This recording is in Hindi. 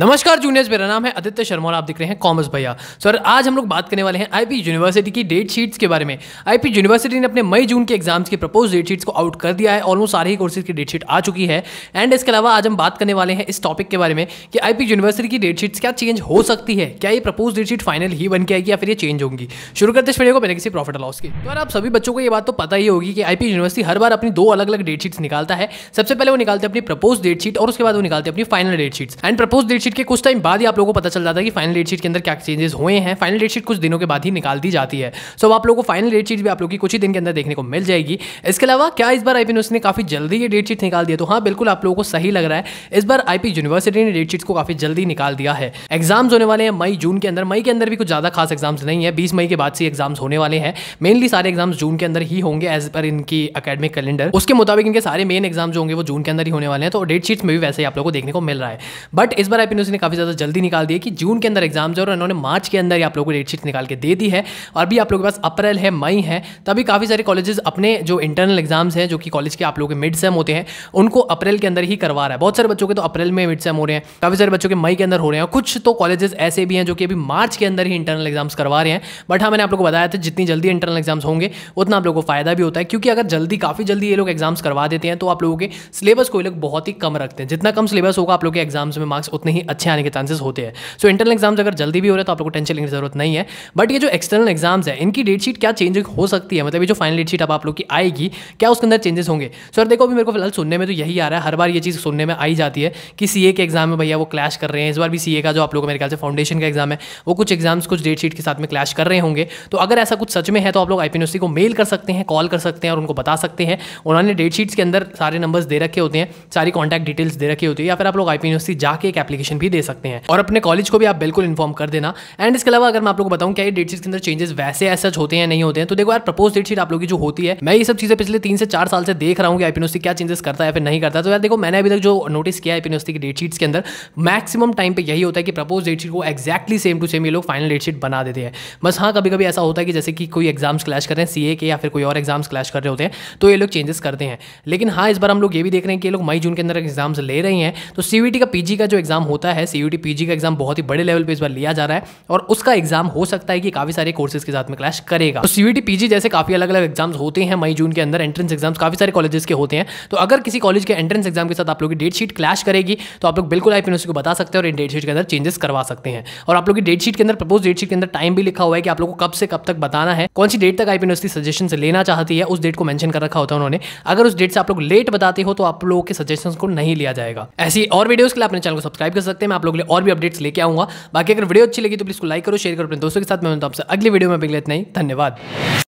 नमस्कार जूनियर्स मेरा नाम है आदित्य शर्मा और आप देख रहे हैं कॉमर्स भैया सर आज हम लोग बात करने वाले हैं आईपी यूनिवर्सिटी की डेट शीट्स के बारे में आईपी यूनिवर्सिटी ने अपने मई जून के एग्जाम्स की प्रपोज डेट शीट्स को आउट कर दिया है ऑलमोस्ट सारे ही कोर्सेज की डेट शीट आ चुकी है एंड इसके अलावा आज हम बात करने वाले हैं इस टॉपिक के बारे में कि आईपी यूनिवर्सिटी की डेट शीट्स क्या चेंज हो सकती है क्या ये प्रपोज डेट शीट फाइनल ही बन के आएगी या फिर ये चेंज होंगी शुरू करते इस वीडियो को मैंने किसी प्रॉफिट लॉस की तो आप सभी बच्चों को ये बात तो पता ही होगी कि आई यूनिवर्सिटी हर बार अपनी दो अलग अलग डेट शीट्स निकालता है सबसे पहले वो निकालते अपनी प्रपोज डेट शीट और उसके बाद वो निकालते अपनी final date sheets and propose date date sheet के कुछ टाइम बाद ही आप लोगों को पता चल जाता है कि फाइनल डेटशीट के अंदर क्या चेंजेस हुए हैं फाइनल डेटशीट कुछ दिनों के बाद ही निकाल दी जाती है सो so, आप लोगों को फाइनल डेटशीट भी आप लोगों की कुछ ही दिन के अंदर देखने को मिल जाएगी इसके अलावा क्या इस बार आई न्यूज़ ने काफ़ी जल्दी ये डेटशीट निकाल दिया तो हाँ बिल्कुल आप लोगों को सही लग रहा है इस बार आईपी यूनिवर्सिटी ने डेटशीट को काफ़ी जल्दी निकाल दिया है एग्जाम्स होने वाले हैं मई जून के अंदर मई के अंदर भी कुछ ज़्यादा खास एग्जाम्स नहीं है बीस मई के बाद से एग्जाम्स होने वाले हैं मेनली सारे एग्जाम्स जून के अंदर ही होंगे एज पर इनकी अकेडमिक कैलेंडर उसके मुताबिक इनके सारे मेन एग्जाम्स होंगे वो जून के अंदर ही होने वाले हैं तो डेट शीट्स में भी वैसे ही आप लोगों को देखने को मिल रहा है बट इस बार आईपी ने उसने काफ़ी ज़्यादा जल्दी निकाल दिया कि जून के अंदर एग्जाम्स है और उन्होंने मार्च के अंदर ही आप लोगों को डेटशीट निकाल के दे दी है और अभी आप लोगों के पास अप्रैल है मई है तो अभी काफ़ी सारे कॉलेजेस अपने जो इंटरनल एग्जाम्स हैं जो कि कॉलेज के आप लोगों के मिड सेम होते हैं उनको अप्रैल के अंदर ही करवा रहा है बहुत सारे बच्चों के तो अप्रैल में मिड सेम हो रहे हैं काफ़ी सारे बच्चों के मई के अंदर हो रहे हैं कुछ तो कॉलेजेस ऐसे भी हैं जो कि अभी मार्च के अंदर ही इंटरनल एग्जाम्स करवा रहे हैं बट हाँ मैंने आप लोग को बताया था जितनी जल्दी इंटरनल एग्जाम्स होंगे उतना आप लोगों को फायदा भी होता है क्योंकि अगर जल्दी काफ़ी जल्दी ये लोग एग्जाम्स करवा देते हैं तो आप लोगों के सिलेबस को ये लोग बहुत ही कम रखते हैं जितना कम सिलेबस होगा आप लोग के एग्जाम्स में मार्क्स उतने ही ही अच्छे आने के चांसेस होते हैं सो इंटरनल एग्जाम्स अगर जल्दी भी हो रहे तो आप लोग टेंशन लेने की जरूरत नहीं है बट ये जो एक्सटर्नल एग्जाम्स है इनकी डेट शीट क्या चेंज हो सकती है मतलब ये जो फाइनल डेट शीट आप लोग की आएगी क्या उसके अंदर चेंजेस होंगे सर देखो अभी मेरे को फिलहाल सुनने में तो यही आ रहा है हर बार ये चीज़ सुनने में आई जाती है कि सी के एग्जाम में भैया वो क्लैश कर रहे हैं इस बार भी सी का जो आप लोग मेरे ख्याल से फाउंडेशन का एग्जाम है वो कुछ एग्जाम्स कुछ डेट शीट के साथ में क्लैश कर रहे होंगे तो अगर ऐसा कुछ सच में है तो आप लोग आई को मेल कर सकते हैं कॉल कर सकते हैं और उनको बता सकते हैं उन्होंने डेट शीट्स के अंदर सारे नंबर्स दे रखे होते हैं सारी कॉन्टैक्ट डिटेल्स दे रखी होती है या फिर आप लोग आई जाके एक एप्लीकेशन एडमिशन भी दे सकते हैं और अपने कॉलेज को भी आप बिल्कुल इन्फॉर्म कर देना एंड इसके अलावा अगर मैं आप लोग बताऊँ क्या डेट शीट के अंदर चेंजेस वैसे ऐसा होते हैं नहीं होते हैं तो देखो यार प्रपोज डेट शीट आप लोगों की जो होती है मैं ये सब चीज़ें पिछले तीन से चार साल से देख रहा हूँ कि आईपीएससी क्या चेंजेस करता है फिर नहीं करता तो यार देखो मैंने अभी तक जो नोटिस किया आईपीनोस्टी की डेट शीट्स के अंदर मैक्सिमम टाइम पर यही होता है कि प्रपोज डेट शीट को एक्जैक्टली सेम टू सेम ये लोग फाइनल डेट शीट बना देते हैं बस हाँ कभी कभी ऐसा होता है कि जैसे कि कोई एग्जाम्स क्लैश कर रहे हैं सीए के या फिर कोई और एग्जाम्स क्लैश कर रहे होते हैं तो ये लोग चेंजेस करते हैं लेकिन हाँ इस बार हम लोग ये भी देख रहे हैं कि ये लोग मई जून के अंदर एग्जाम्स ले रहे हैं तो सीवीटी का पीजी का जो एग्जाम होता होता है सी यू का एग्जाम बहुत ही बड़े लेवल पे इस बार लिया जा रहा है और उसका एग्जाम हो सकता है कि काफी सारे कोर्सेज के साथ में क्लैश करेगा तो सी पीजी जैसे काफी अलग अलग एग्जाम्स होते हैं मई जून के अंदर एंट्रेंस एग्जाम्स काफी सारे कॉलेजेस के होते हैं तो अगर किसी कॉलेज के एंट्रेंस एग्जाम के साथ आप लोग की डेट शीट क्लैश करेगी तो आप लोग बिल्कुल आई को बता सकते हैं और इन डेट शीट के अंदर चेंजेस करवा सकते हैं और आप लोग की डेट शीट के अंदर प्रपोज डेट शीट के अंदर टाइम भी लिखा हुआ है कि आप लोग को कब से कब तक बताना है कौन सी डेट तक आई पी सजेशन लेना चाहती है उस डेट को मैंशन कर रखा होता है उन्होंने अगर उस डेट से आप लोग लेट बताते हो तो आप लोगों के सजेशन को नहीं लिया जाएगा ऐसी और वीडियोज के लिए अपने चैनल को सब्सक्राइब कर सकते हैं मैं आप लोग लिए और भी अपडेट्स लेके आऊंगा बाकी अगर वीडियो अच्छी लगी तो प्लीज़ को लाइक करो शेयर करो अपने दोस्तों के साथ मैं तो आपसे अगली वीडियो में पिघले नहीं धन्यवाद